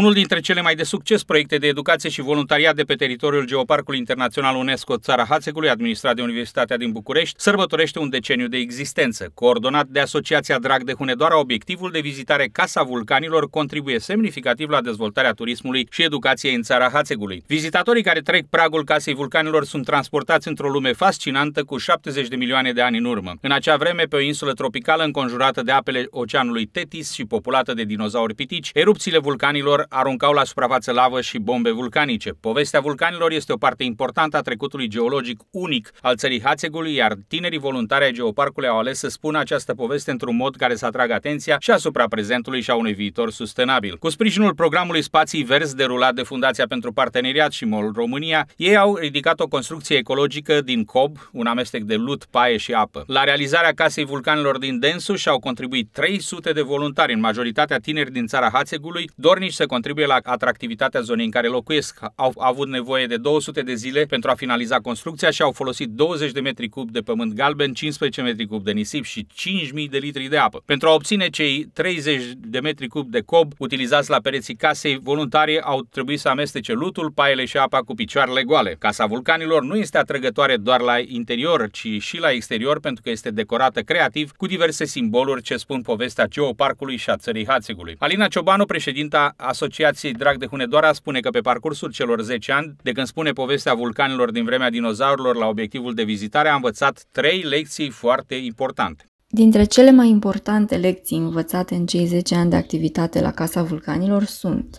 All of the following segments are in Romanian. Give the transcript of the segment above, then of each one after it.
Unul dintre cele mai de succes proiecte de educație și voluntariat de pe teritoriul Geoparcului Internațional UNESCO Țara Hațecului, administrat de Universitatea din București, sărbătorește un deceniu de existență. Coordonat de Asociația Drag de Hunedoara, obiectivul de vizitare Casa Vulcanilor contribuie semnificativ la dezvoltarea turismului și educației în Țara Hațecului. Vizitatorii care trec pragul Casei Vulcanilor sunt transportați într-o lume fascinantă cu 70 de milioane de ani în urmă. În acea vreme, pe o insulă tropicală înconjurată de apele Oceanului Tetis și populată de dinozauri pitici, erupțiile vulcanilor aruncau la suprafață lavă și bombe vulcanice. Povestea vulcanilor este o parte importantă a trecutului geologic unic al țării Hațegului, iar tinerii voluntari ai geoparcului au ales să spună această poveste într-un mod care să atragă atenția și asupra prezentului și a unui viitor sustenabil. Cu sprijinul programului Spații Verzi derulat de Fundația pentru Parteneriat și MOL România, ei au ridicat o construcție ecologică din cob, un amestec de lut, paie și apă. La realizarea casei vulcanilor din Densu și-au contribuit 300 de voluntari, în majoritatea tineri din țara Hațegului, dornici să contribuie la atractivitatea zonei în care locuiesc. Au avut nevoie de 200 de zile pentru a finaliza construcția și au folosit 20 de metri cub de pământ galben, 15 metri cub de nisip și 5.000 de litri de apă. Pentru a obține cei 30 de metri cub de cob utilizați la pereții casei, voluntarii au trebuit să amestece lutul, paiele și apa cu picioarele goale. Casa vulcanilor nu este atrăgătoare doar la interior, ci și la exterior pentru că este decorată creativ cu diverse simboluri ce spun povestea geoparcului și a țării Hațegului. Alina Ciobanu, președinta Asociației Asociației Drag de Hunedoara spune că pe parcursul celor 10 ani, de când spune povestea vulcanilor din vremea dinozaurilor la obiectivul de vizitare, a învățat trei lecții foarte importante. Dintre cele mai importante lecții învățate în cei 10 ani de activitate la Casa Vulcanilor sunt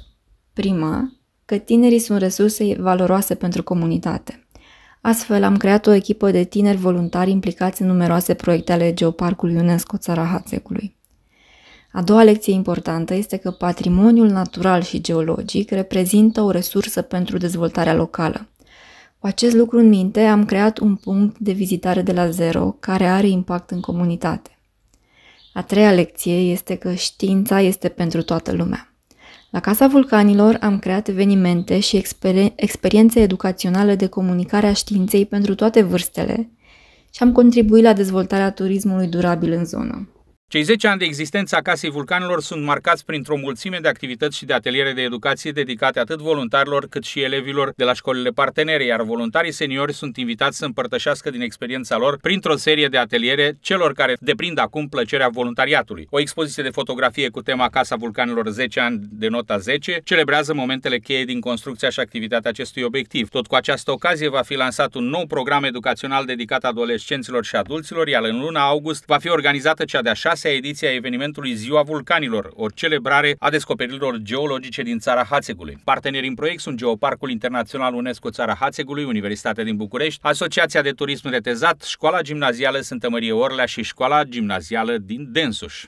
Prima, că tinerii sunt resurse valoroase pentru comunitate. Astfel, am creat o echipă de tineri voluntari implicați în numeroase proiecte ale Geoparcului UNESCO Țara Hațecului. A doua lecție importantă este că patrimoniul natural și geologic reprezintă o resursă pentru dezvoltarea locală. Cu acest lucru în minte, am creat un punct de vizitare de la zero care are impact în comunitate. A treia lecție este că știința este pentru toată lumea. La Casa Vulcanilor am creat evenimente și exper- experiențe educaționale de comunicare a științei pentru toate vârstele și am contribuit la dezvoltarea turismului durabil în zonă. Cei 10 ani de existență a Casei Vulcanelor sunt marcați printr-o mulțime de activități și de ateliere de educație dedicate atât voluntarilor cât și elevilor de la școlile partenere, iar voluntarii seniori sunt invitați să împărtășească din experiența lor printr-o serie de ateliere celor care deprind acum plăcerea voluntariatului. O expoziție de fotografie cu tema Casa Vulcanelor 10 ani de nota 10 celebrează momentele cheie din construcția și activitatea acestui obiectiv. Tot cu această ocazie va fi lansat un nou program educațional dedicat adolescenților și adulților, iar în luna august va fi organizată cea de-a șasea șasea ediție a evenimentului Ziua Vulcanilor, o celebrare a descoperirilor geologice din țara Hațegului. Partenerii în proiect sunt Geoparcul Internațional UNESCO Țara Hațegului, Universitatea din București, Asociația de Turism de Tezat, Școala Gimnazială Sântă Mărie Orlea și Școala Gimnazială din Densuș.